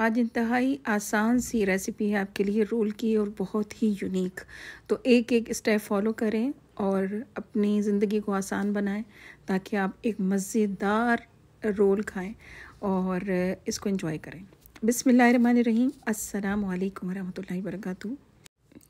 आज इंतहाई आसान सी रेसिपी है आपके लिए रोल की और बहुत ही यूनिक तो एक एक स्टेप फॉलो करें और अपनी ज़िंदगी को आसान बनाएं ताकि आप एक मज़ेदार रोल खाएं और इसको एंजॉय करें बिसमीम अल्लाम वरम्ह वर्का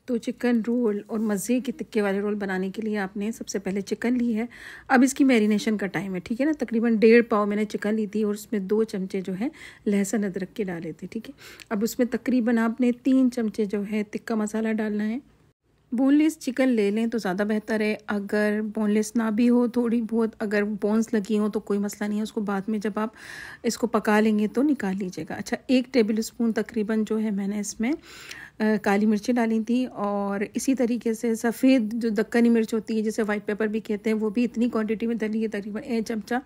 तो चिकन रोल और मज़े के तिक्के वाले रोल बनाने के लिए आपने सबसे पहले चिकन ली है अब इसकी मैरिनेशन का टाइम है ठीक है ना तकरीबन डेढ़ पाव मैंने चिकन ली थी और उसमें दो चमचे जो है लहसुन अदरक के डाले थे ठीक है अब उसमें तकरीबन आपने तीन चमचे जो है तिक्का मसाला डालना है बोनलेस चिकन ले लें तो ज़्यादा बेहतर है अगर बोनलेस ना भी हो थोड़ी बहुत अगर बोन्स लगी हो तो कोई मसला नहीं है उसको बाद में जब आप इसको पका लेंगे तो निकाल लीजिएगा अच्छा एक टेबल स्पून तकरीबन जो है मैंने इसमें आ, काली मिर्ची डाली थी और इसी तरीके से सफ़ेद जो दक्कनी मिर्च होती है जिसे वाइट पेपर भी कहते हैं वो भी इतनी क्वान्टिटी में डाली है तकरीबन एक चमचा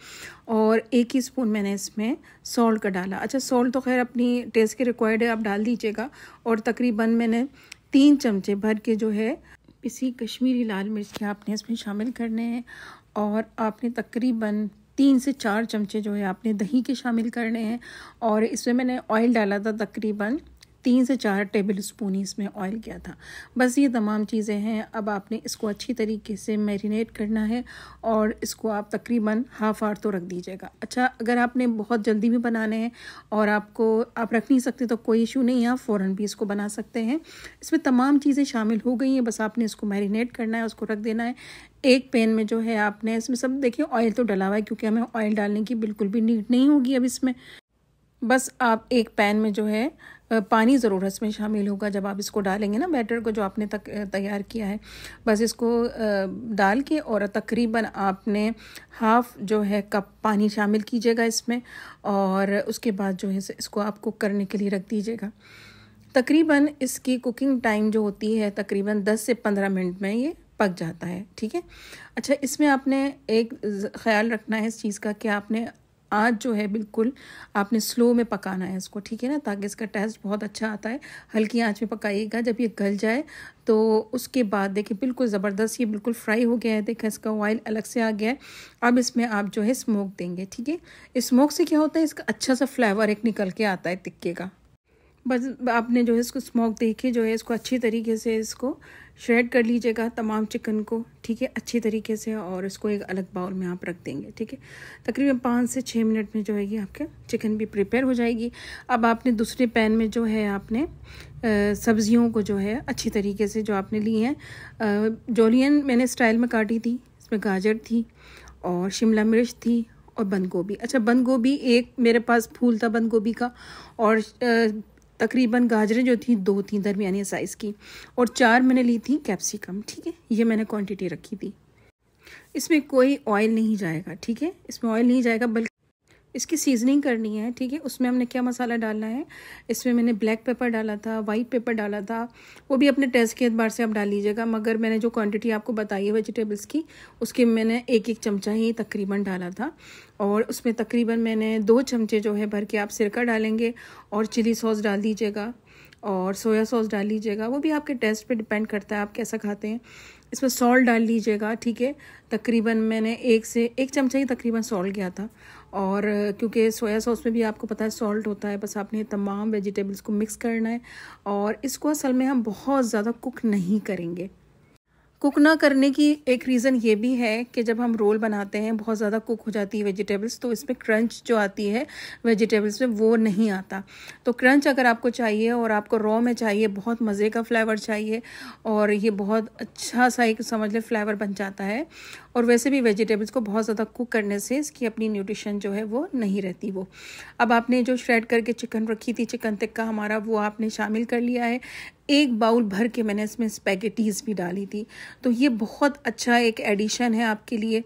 और एक ही स्पून मैंने इसमें सॉल्ट का डाला अच्छा सॉल्ट तो खैर अपनी टेस्ट के रिक्वायर्ड है आप डाल दीजिएगा और तकरीबन मैंने तीन चमचे भर के जो है पिसी कश्मीरी लाल मिर्च के आपने इसमें शामिल करने हैं और आपने तकरीबन तीन से चार चमचे जो है आपने दही के शामिल करने हैं और इसमें मैंने ऑयल डाला था तकरीबन तीन से चार टेबल स्पून इसमें ऑयल गया था बस ये तमाम चीज़ें हैं अब आपने इसको अच्छी तरीके से मैरिनेट करना है और इसको आप तकरीबन हाफ आवर तो रख दीजिएगा अच्छा अगर आपने बहुत जल्दी भी बनाने हैं और आपको आप रख नहीं सकते तो कोई इशू नहीं है आप फ़ौर भी इसको बना सकते हैं इसमें तमाम चीज़ें शामिल हो गई हैं बस आपने इसको मैरिनेट करना है उसको रख देना है एक पेन में जो है आपने इसमें सब देखिए ऑयल तो डला हुआ है क्योंकि हमें ऑयल डालने की बिल्कुल भी नीड नहीं होगी अब इसमें बस आप एक पैन में जो है पानी ज़रूर इसमें शामिल होगा जब आप इसको डालेंगे ना बैटर को जो आपने तक तैयार किया है बस इसको डाल के और तकरीबन आपने हाफ जो है कप पानी शामिल कीजिएगा इसमें और उसके बाद जो है इसको आप कुक करने के लिए रख दीजिएगा तकरीबन इसकी कुकिंग टाइम जो होती है तकरीबन 10 से 15 मिनट में ये पक जाता है ठीक है अच्छा इसमें आपने एक ख्याल रखना है इस चीज़ का कि आपने आज जो है बिल्कुल आपने स्लो में पकाना है इसको ठीक है ना ताकि इसका टेस्ट बहुत अच्छा आता है हल्की आंच में पकाइएगा जब ये गल जाए तो उसके बाद देखिए बिल्कुल ज़बरदस्त ये बिल्कुल फ्राई हो गया है देखा इसका ऑयल अलग से आ गया है अब इसमें आप जो है स्मोक देंगे ठीक है स्मोक से क्या होता है इसका अच्छा सा फ्लेवर एक निकल के आता है तिक्के का बस आपने जो है इसको स्मोक देखिए जो है इसको अच्छी तरीके से इसको श्रेड कर लीजिएगा तमाम चिकन को ठीक है अच्छी तरीके से और इसको एक अलग बाउल में आप रख देंगे ठीक है तकरीबन पाँच से छः मिनट में जो है आपके चिकन भी प्रिपेयर हो जाएगी अब आपने दूसरे पैन में जो है आपने सब्जियों को जो है अच्छी तरीके से जो आपने ली हैं जोलियन मैंने स्टाइल में काटी थी इसमें गाजर थी और शिमला मिर्च थी और बंद गोभी अच्छा बंद गोभी एक मेरे पास फूल था बंद गोभी का और तकरीबन गाजरें जो थी दो थी दरमिया साइज़ की और चार मैंने ली थी कैप्सिकम ठीक है ये मैंने क्वांटिटी रखी थी इसमें कोई ऑयल नहीं जाएगा ठीक है इसमें ऑयल नहीं जाएगा बल्कि इसकी सीजनिंग करनी है ठीक है उसमें हमने क्या मसाला डालना है इसमें मैंने ब्लैक पेपर डाला था वाइट पेपर डाला था वो भी अपने टेस्ट के अतबार से आप डाल लीजिएगा मगर मैंने जो क्वांटिटी आपको बताई है वेजिटेबल्स की उसके मैंने एक एक चमचा ही तकरीबन डाला था और उसमें तकरीबन मैंने दो चमचे जो है भर के आप सिरका डालेंगे और चिली सॉस डाल दीजिएगा और सोया सॉस डाल लीजिएगा वो भी आपके टेस्ट पे डिपेंड करता है आप कैसा खाते हैं इसमें सॉल्ट डाल लीजिएगा ठीक है तकरीबन मैंने एक से एक चमचा ही तकरीबन सॉल्ट किया था और क्योंकि सोया सॉस में भी आपको पता है सॉल्ट होता है बस आपने तमाम वेजिटेबल्स को मिक्स करना है और इसको असल में हम बहुत ज़्यादा कुक नहीं करेंगे कुक ना करने की एक रीज़न ये भी है कि जब हम रोल बनाते हैं बहुत ज़्यादा कुक हो जाती है वेजिटेबल्स तो इसमें क्रंच जो आती है वेजिटेबल्स में वो नहीं आता तो क्रंच अगर आपको चाहिए और आपको रॉ में चाहिए बहुत मज़े का फ्लेवर चाहिए और ये बहुत अच्छा सा एक समझ लें फ्लेवर बन जाता है और वैसे भी वेजिटेबल्स को बहुत ज़्यादा कुक करने से इसकी अपनी न्यूट्रिशन जो है वो नहीं रहती वो अब आपने जो श्रेड करके चिकन रखी थी चिकन तिक्का हमारा वो आपने शामिल कर लिया है एक बाउल भर के मैंने इसमें स्पैगेटीज़ भी डाली थी तो ये बहुत अच्छा एक एडिशन है आपके लिए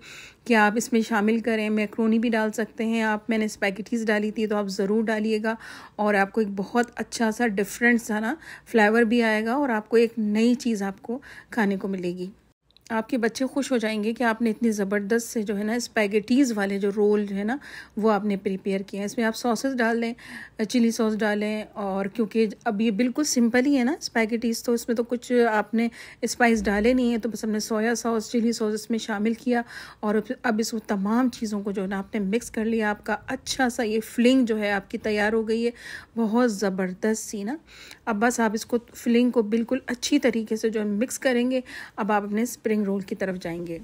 कि आप इसमें शामिल करें मैक्रोनी भी डाल सकते हैं आप मैंने स्पैगेटीज़ डाली थी तो आप ज़रूर डालिएगा और आपको एक बहुत अच्छा सा डिफरेंट सा ना फ्लेवर भी आएगा और आपको एक नई चीज़ आपको खाने को मिलेगी आपके बच्चे खुश हो जाएंगे कि आपने इतनी ज़बरदस्त से जो है ना स्पैगेटीज़ वाले जो रोल जो है ना वो आपने प्रिपेयर किए हैं इसमें आप सॉसेस डाल लें चिली सॉस डालें और क्योंकि अब ये बिल्कुल सिंपल ही है ना स्पैगेटीज़ तो इसमें तो कुछ आपने स्पाइस डाले नहीं है तो बस हमने सोया सॉस चिली सॉस इसमें शामिल किया और अब इस तमाम चीज़ों को जो है ना आपने मिक्स कर लिया आपका अच्छा सा ये फिलिंग जो है आपकी तैयार हो गई है बहुत ज़बरदस्त सी ना अब बस आप इसको फिलिंग को बिल्कुल अच्छी तरीके से जो है मिक्स करेंगे अब आप अपने स्प्रिंग सपोर्टिंग रोल की तरफ जाएंगे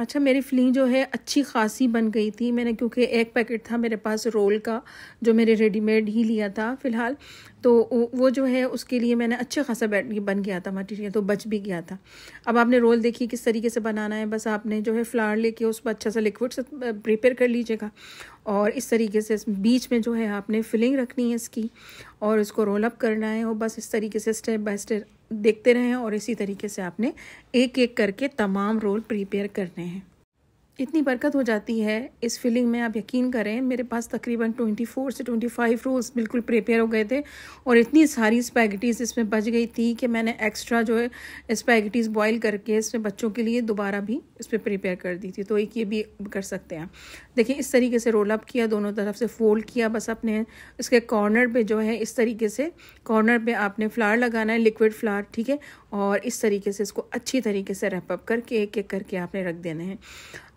अच्छा मेरी फिलिंग जो है अच्छी खासी बन गई थी मैंने क्योंकि एक पैकेट था मेरे पास रोल का जो मैंने रेडीमेड ही लिया था फ़िलहाल तो वो जो है उसके लिए मैंने अच्छा खासा बन गया था मटीरियल तो बच भी गया था अब आपने रोल देखिए किस तरीके से बनाना है बस आपने जो है फ्लावर लेके उस पर अच्छा सा लिक्विड से प्रिपेयर कर लीजिएगा और इस तरीके से बीच में जो है आपने फिलिंग रखनी है इसकी और इसको रोल अप करना है और बस इस तरीके से स्टेप बाय स्टेप देखते रहें और इसी तरीके से आपने एक एक करके तमाम रोल प्रिपेयर करने हैं इतनी बरकत हो जाती है इस फीलिंग में आप यकीन करें मेरे पास तकरीबन 24 से 25 रोल्स बिल्कुल प्रिपेयर हो गए थे और इतनी सारी स्पैगटीज़ इसमें बच गई थी कि मैंने एक्स्ट्रा जो है स्पैगटीज़ बॉईल करके इसमें बच्चों के लिए दोबारा भी इस पर प्रिपेयर कर दी थी तो एक ये भी कर सकते हैं देखिए इस तरीके से रोल अप किया दोनों तरफ से फोल्ड किया बस अपने इसके कॉर्नर पर जो है इस तरीके से कॉर्नर पर आपने फ्लार लगाना है लिक्विड फ्लार ठीक है और इस तरीके से इसको अच्छी तरीके से रैपअप करके एक एक करके आपने रख देने हैं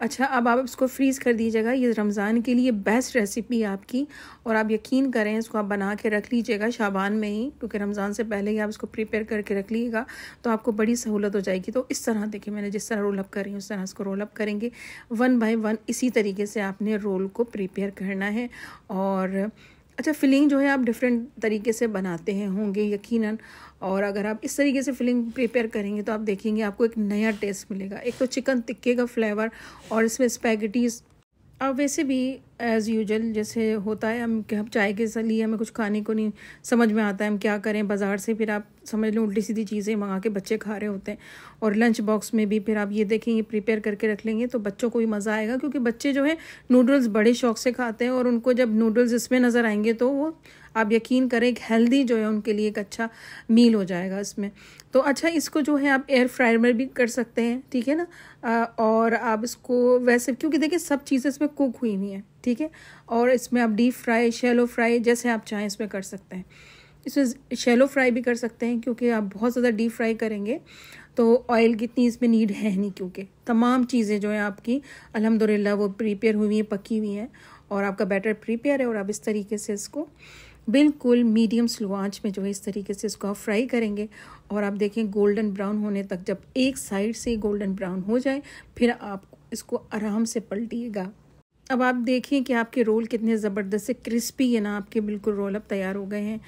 अच्छा अब आप इसको फ्रीज़ कर दीजिएगा ये रमज़ान के लिए बेस्ट रेसिपी है आपकी और आप यकीन करें इसको आप बना के रख लीजिएगा शाबान में ही क्योंकि रमज़ान से पहले ही आप इसको प्रिपेयर करके रख लीजिएगा तो आपको बड़ी सहूलत हो जाएगी तो इस तरह देखिए मैंने जिस तरह रोल अप कर रही हूँ उस तरह इसको रोल अप करेंगे वन बाई वन इसी तरीके से आपने रोल को प्रिपेयर करना है और अच्छा फिलिंग जो है आप डिफरेंट तरीके से बनाते हैं होंगे यकीनन और अगर आप इस तरीके से फिलिंग प्रिपेयर करेंगे तो आप देखेंगे आपको एक नया टेस्ट मिलेगा एक तो चिकन टिक्के का फ्लेवर और इसमें स्पैगटीज़ अब वैसे भी एज़ यूजल जैसे होता है हम हम चाय के लिए हमें कुछ खाने को नहीं समझ में आता है हम क्या करें बाज़ार से फिर आप समझ लो उल्टी सीधी चीज़ें मंगा के बच्चे खा रहे होते हैं और लंच बॉक्स में भी फिर आप ये देखें ये प्रिपेयर करके रख लेंगे तो बच्चों को भी मज़ा आएगा क्योंकि बच्चे जो है नूडल्स बड़े शौक से खाते हैं और उनको जब नूडल्स इसमें नज़र आएंगे तो वो आप यकीन करें एक हेल्दी जो है उनके लिए एक अच्छा मील हो जाएगा इसमें तो अच्छा इसको जो है आप एयर फ्रायर में भी कर सकते हैं ठीक है ना आ, और आप इसको वैसे क्योंकि देखिए सब चीज़ें इसमें कुक हुई हुई हैं ठीक है और इसमें आप डीप फ्राई शेलो फ्राई जैसे आप चाहें इसमें कर सकते हैं इसमें शेलो फ्राई भी कर सकते हैं क्योंकि आप बहुत ज़्यादा डीप फ्राई करेंगे तो ऑयल की इतनी इसमें नीड है नहीं क्योंकि तमाम चीज़ें जो हैं आपकी अलहमदिल्ला वो प्रिपेयर हुई हैं पकी हुई हैं और आपका बैटर प्रिपेयर है और आप इस तरीके से इसको बिल्कुल मीडियम स्लो आंच में जो है इस तरीके से इसको आप फ्राई करेंगे और आप देखें गोल्डन ब्राउन होने तक जब एक साइड से गोल्डन ब्राउन हो जाए फिर आप इसको आराम से पलटिएगा अब आप देखें कि आपके रोल कितने ज़बरदस्त से क्रिस्पी है ना आपके बिल्कुल रोल अब तैयार हो गए हैं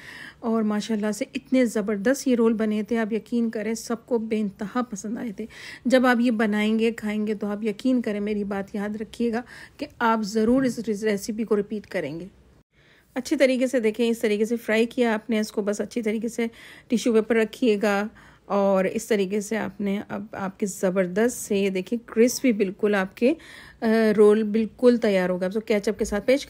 और माशाल्लाह से इतने ज़बरदस्त ये रोल बने थे आप यकीन करें सबको बेानतहा पसंद आए थे जब आप ये बनाएंगे खाएंगे तो आप यकीन करें मेरी बात याद रखिएगा कि आप ज़रूर इस रेसिपी को रिपीट करेंगे अच्छी तरीके से देखें इस तरीके से फ्राई किया आपने इसको बस अच्छी तरीके से टिश्यू पेपर रखिएगा और इस तरीके से आपने अब आपके ज़बरदस्त से ये देखिए क्रिस्पी बिल्कुल आपके रोल बिल्कुल तैयार होगा आप तो कैचअप के साथ पेश